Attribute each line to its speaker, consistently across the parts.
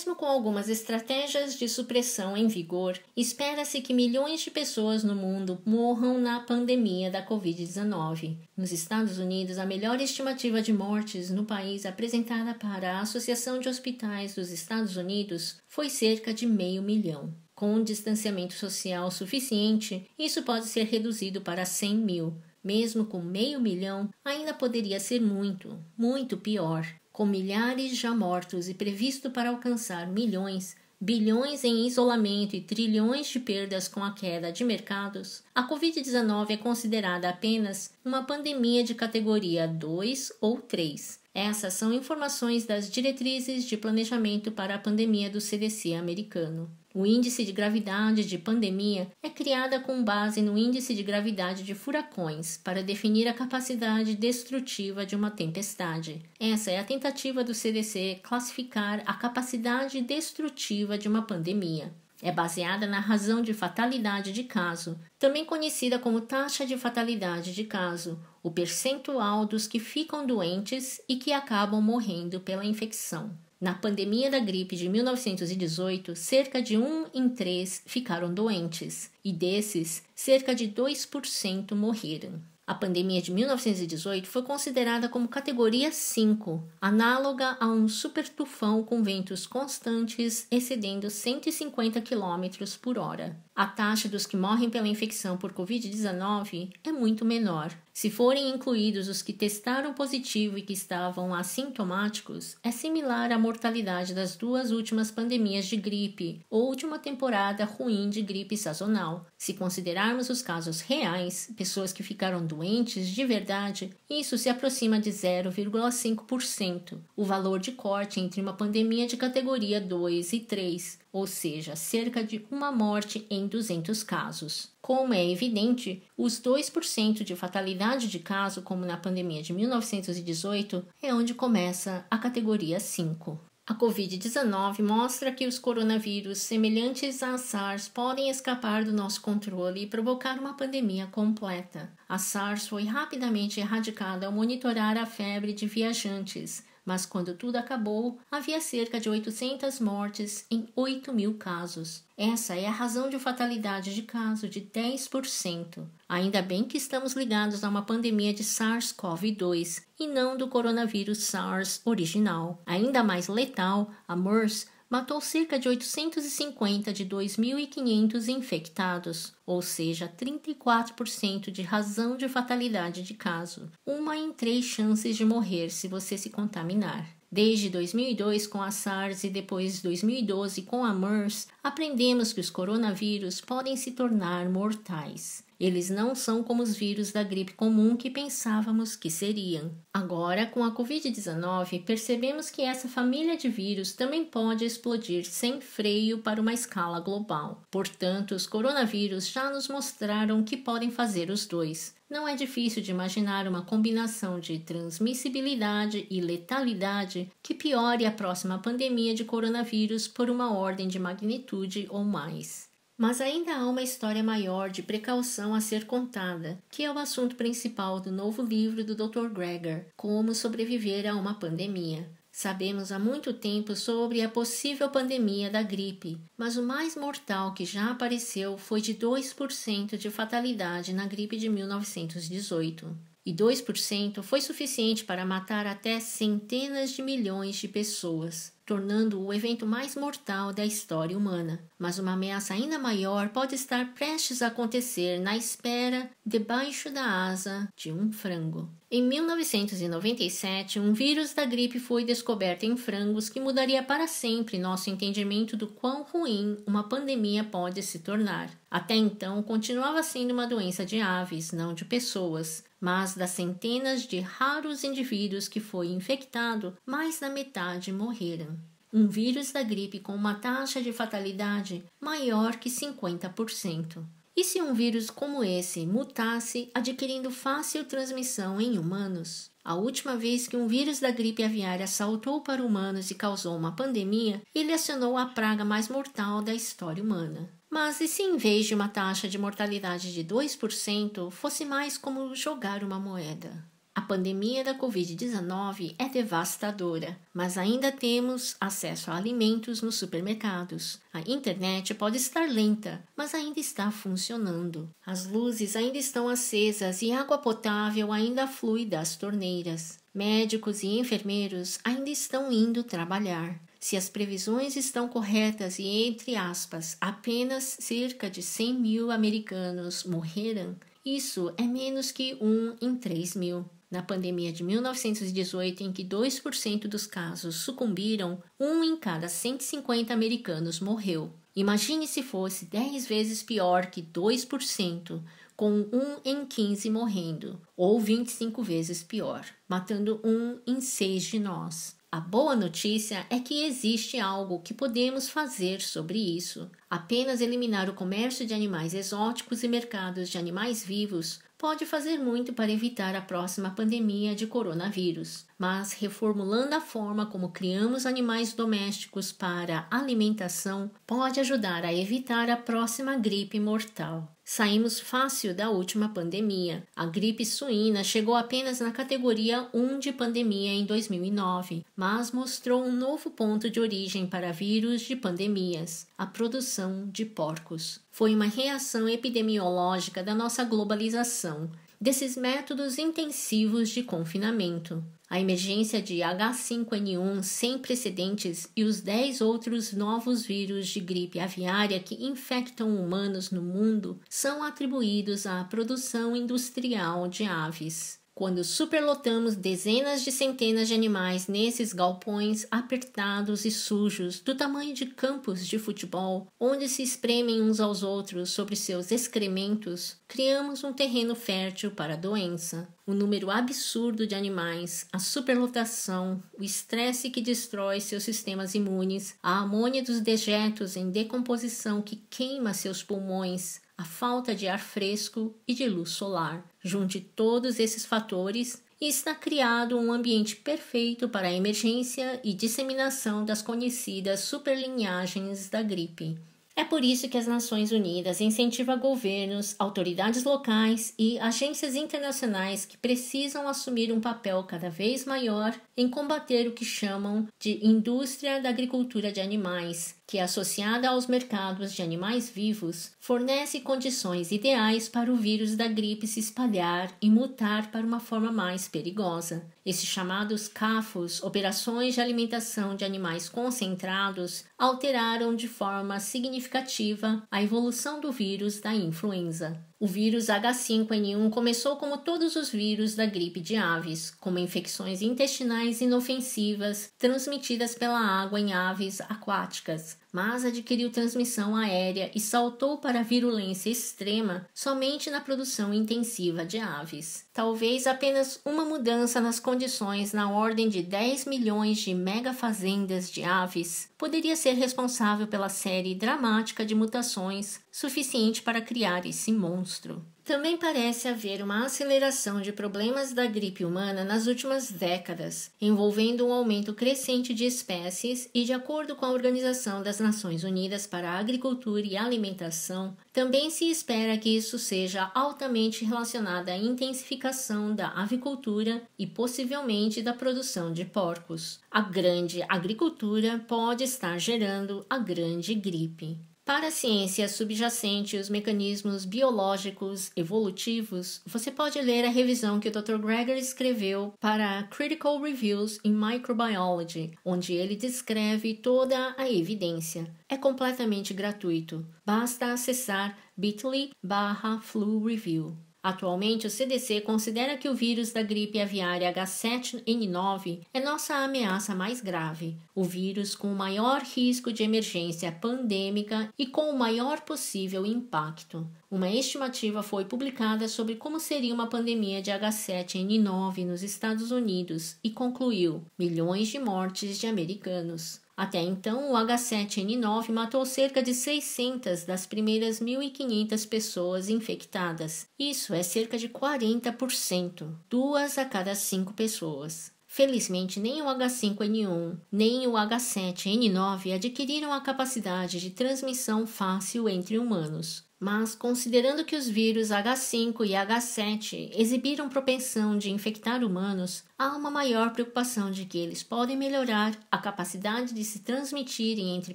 Speaker 1: mesmo com algumas estratégias de supressão em vigor, espera-se que milhões de pessoas no mundo morram na pandemia da Covid-19. Nos Estados Unidos, a melhor estimativa de mortes no país apresentada para a Associação de Hospitais dos Estados Unidos foi cerca de meio milhão. Com um distanciamento social suficiente, isso pode ser reduzido para 100 mil. Mesmo com meio milhão, ainda poderia ser muito, muito pior com milhares já mortos e previsto para alcançar milhões, bilhões em isolamento e trilhões de perdas com a queda de mercados, a Covid-19 é considerada apenas uma pandemia de categoria 2 ou 3. Essas são informações das diretrizes de planejamento para a pandemia do CDC americano. O índice de gravidade de pandemia é criada com base no índice de gravidade de furacões para definir a capacidade destrutiva de uma tempestade. Essa é a tentativa do CDC classificar a capacidade destrutiva de uma pandemia. É baseada na razão de fatalidade de caso, também conhecida como taxa de fatalidade de caso, o percentual dos que ficam doentes e que acabam morrendo pela infecção. Na pandemia da gripe de 1918, cerca de um em três ficaram doentes, e desses, cerca de 2% morreram. A pandemia de 1918 foi considerada como categoria 5, análoga a um supertufão com ventos constantes excedendo 150 km por hora a taxa dos que morrem pela infecção por Covid-19 é muito menor. Se forem incluídos os que testaram positivo e que estavam assintomáticos, é similar à mortalidade das duas últimas pandemias de gripe ou de uma temporada ruim de gripe sazonal. Se considerarmos os casos reais, pessoas que ficaram doentes de verdade, isso se aproxima de 0,5%, o valor de corte entre uma pandemia de categoria 2 e 3, ou seja, cerca de uma morte em 200 casos. Como é evidente, os 2% de fatalidade de caso, como na pandemia de 1918, é onde começa a categoria 5. A Covid-19 mostra que os coronavírus semelhantes à SARS podem escapar do nosso controle e provocar uma pandemia completa. A SARS foi rapidamente erradicada ao monitorar a febre de viajantes, mas quando tudo acabou, havia cerca de 800 mortes em 8 mil casos. Essa é a razão de fatalidade de caso de 10%. Ainda bem que estamos ligados a uma pandemia de SARS-CoV-2 e não do coronavírus SARS original. Ainda mais letal, a MERS matou cerca de 850 de 2.500 infectados, ou seja, 34% de razão de fatalidade de caso, uma em três chances de morrer se você se contaminar. Desde 2002 com a SARS e depois 2012 com a MERS, aprendemos que os coronavírus podem se tornar mortais. Eles não são como os vírus da gripe comum que pensávamos que seriam. Agora, com a Covid-19, percebemos que essa família de vírus também pode explodir sem freio para uma escala global. Portanto, os coronavírus já nos mostraram que podem fazer os dois. Não é difícil de imaginar uma combinação de transmissibilidade e letalidade que piore a próxima pandemia de coronavírus por uma ordem de magnitude ou mais. Mas ainda há uma história maior de precaução a ser contada, que é o assunto principal do novo livro do Dr. Greger, Como Sobreviver a uma Pandemia. Sabemos há muito tempo sobre a possível pandemia da gripe, mas o mais mortal que já apareceu foi de 2% de fatalidade na gripe de 1918 e 2% foi suficiente para matar até centenas de milhões de pessoas, tornando o o evento mais mortal da história humana. Mas uma ameaça ainda maior pode estar prestes a acontecer na espera debaixo da asa de um frango. Em 1997, um vírus da gripe foi descoberto em frangos que mudaria para sempre nosso entendimento do quão ruim uma pandemia pode se tornar. Até então, continuava sendo uma doença de aves, não de pessoas, mas das centenas de raros indivíduos que foi infectado, mais da metade morreram. Um vírus da gripe com uma taxa de fatalidade maior que 50%. E se um vírus como esse mutasse, adquirindo fácil transmissão em humanos? A última vez que um vírus da gripe aviária saltou para humanos e causou uma pandemia, ele acionou a praga mais mortal da história humana. Mas e se em vez de uma taxa de mortalidade de 2%, fosse mais como jogar uma moeda? A pandemia da Covid-19 é devastadora, mas ainda temos acesso a alimentos nos supermercados. A internet pode estar lenta, mas ainda está funcionando. As luzes ainda estão acesas e água potável ainda flui das torneiras. Médicos e enfermeiros ainda estão indo trabalhar. Se as previsões estão corretas e, entre aspas, apenas cerca de 100 mil americanos morreram, isso é menos que 1 em 3 mil. Na pandemia de 1918, em que 2% dos casos sucumbiram, um em cada 150 americanos morreu. Imagine se fosse 10 vezes pior que 2%, com 1 em 15 morrendo, ou 25 vezes pior, matando 1 em 6 de nós. A boa notícia é que existe algo que podemos fazer sobre isso. Apenas eliminar o comércio de animais exóticos e mercados de animais vivos pode fazer muito para evitar a próxima pandemia de coronavírus, mas reformulando a forma como criamos animais domésticos para alimentação pode ajudar a evitar a próxima gripe mortal. Saímos fácil da última pandemia. A gripe suína chegou apenas na categoria 1 de pandemia em 2009, mas mostrou um novo ponto de origem para vírus de pandemias: a produção de porcos. Foi uma reação epidemiológica da nossa globalização desses métodos intensivos de confinamento. A emergência de H5N1 sem precedentes e os 10 outros novos vírus de gripe aviária que infectam humanos no mundo são atribuídos à produção industrial de aves quando superlotamos dezenas de centenas de animais nesses galpões apertados e sujos, do tamanho de campos de futebol, onde se espremem uns aos outros sobre seus excrementos, criamos um terreno fértil para a doença. O número absurdo de animais, a superlotação, o estresse que destrói seus sistemas imunes, a amônia dos dejetos em decomposição que queima seus pulmões, a falta de ar fresco e de luz solar. Junte todos esses fatores e está criado um ambiente perfeito para a emergência e disseminação das conhecidas superlinhagens da gripe. É por isso que as Nações Unidas incentivam governos, autoridades locais e agências internacionais que precisam assumir um papel cada vez maior em combater o que chamam de indústria da agricultura de animais, que, associada aos mercados de animais vivos, fornece condições ideais para o vírus da gripe se espalhar e mutar para uma forma mais perigosa. Esses chamados CAFOS, operações de alimentação de animais concentrados, alteraram de forma significativa a evolução do vírus da influenza. O vírus H5N1 começou como todos os vírus da gripe de aves, como infecções intestinais inofensivas transmitidas pela água em aves aquáticas mas adquiriu transmissão aérea e saltou para a virulência extrema somente na produção intensiva de aves. Talvez apenas uma mudança nas condições na ordem de 10 milhões de megafazendas de aves poderia ser responsável pela série dramática de mutações suficiente para criar esse monstro. Também parece haver uma aceleração de problemas da gripe humana nas últimas décadas, envolvendo um aumento crescente de espécies e, de acordo com a Organização das Nações Unidas para a Agricultura e Alimentação, também se espera que isso seja altamente relacionado à intensificação da avicultura e possivelmente da produção de porcos. A grande agricultura pode estar gerando a grande gripe. Para a ciência subjacente os mecanismos biológicos evolutivos, você pode ler a revisão que o Dr. Greger escreveu para Critical Reviews in Microbiology, onde ele descreve toda a evidência. É completamente gratuito. Basta acessar bit.ly barra flureview. Atualmente, o CDC considera que o vírus da gripe aviária H7N9 é nossa ameaça mais grave, o vírus com o maior risco de emergência pandêmica e com o maior possível impacto. Uma estimativa foi publicada sobre como seria uma pandemia de H7N9 nos Estados Unidos e concluiu milhões de mortes de americanos. Até então, o H7N9 matou cerca de 600 das primeiras 1.500 pessoas infectadas. Isso é cerca de 40%, duas a cada cinco pessoas. Felizmente, nem o H5N1 nem o H7N9 adquiriram a capacidade de transmissão fácil entre humanos. Mas, considerando que os vírus H5 e H7 exibiram propensão de infectar humanos, há uma maior preocupação de que eles podem melhorar a capacidade de se transmitirem entre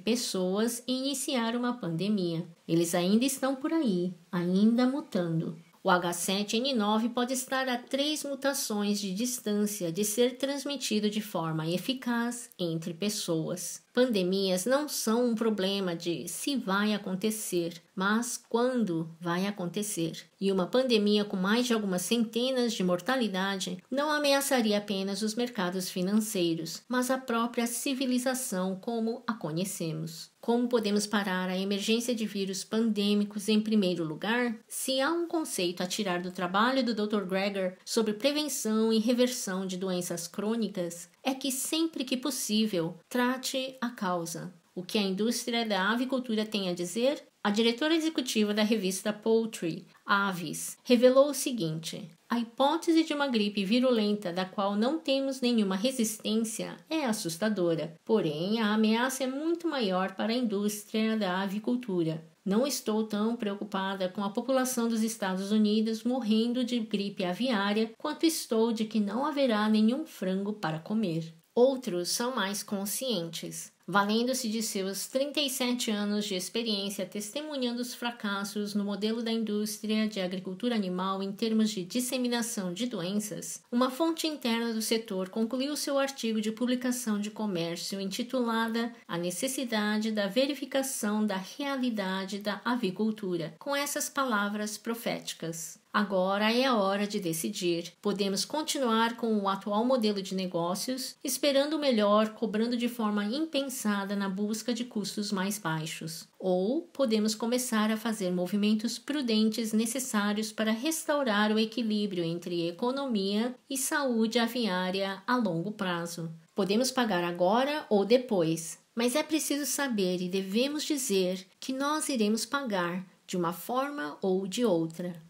Speaker 1: pessoas e iniciar uma pandemia. Eles ainda estão por aí, ainda mutando. O H7N9 pode estar a três mutações de distância de ser transmitido de forma eficaz entre pessoas. Pandemias não são um problema de se vai acontecer, mas quando vai acontecer. E uma pandemia com mais de algumas centenas de mortalidade não ameaçaria apenas os mercados financeiros, mas a própria civilização como a conhecemos. Como podemos parar a emergência de vírus pandêmicos em primeiro lugar? Se há um conceito a tirar do trabalho do Dr. Gregor sobre prevenção e reversão de doenças crônicas, é que sempre que possível, trate a causa. O que a indústria da avicultura tem a dizer a diretora executiva da revista Poultry, Aves, revelou o seguinte: a hipótese de uma gripe virulenta da qual não temos nenhuma resistência é assustadora, porém a ameaça é muito maior para a indústria da avicultura. Não estou tão preocupada com a população dos Estados Unidos morrendo de gripe aviária quanto estou de que não haverá nenhum frango para comer. Outros são mais conscientes, valendo-se de seus 37 anos de experiência testemunhando os fracassos no modelo da indústria de agricultura animal em termos de disseminação de doenças. Uma fonte interna do setor concluiu seu artigo de publicação de comércio intitulada A necessidade da verificação da realidade da avicultura, com essas palavras proféticas. Agora é a hora de decidir. Podemos continuar com o atual modelo de negócios, esperando o melhor, cobrando de forma impensada na busca de custos mais baixos. Ou podemos começar a fazer movimentos prudentes necessários para restaurar o equilíbrio entre economia e saúde aviária a longo prazo. Podemos pagar agora ou depois, mas é preciso saber e devemos dizer que nós iremos pagar de uma forma ou de outra.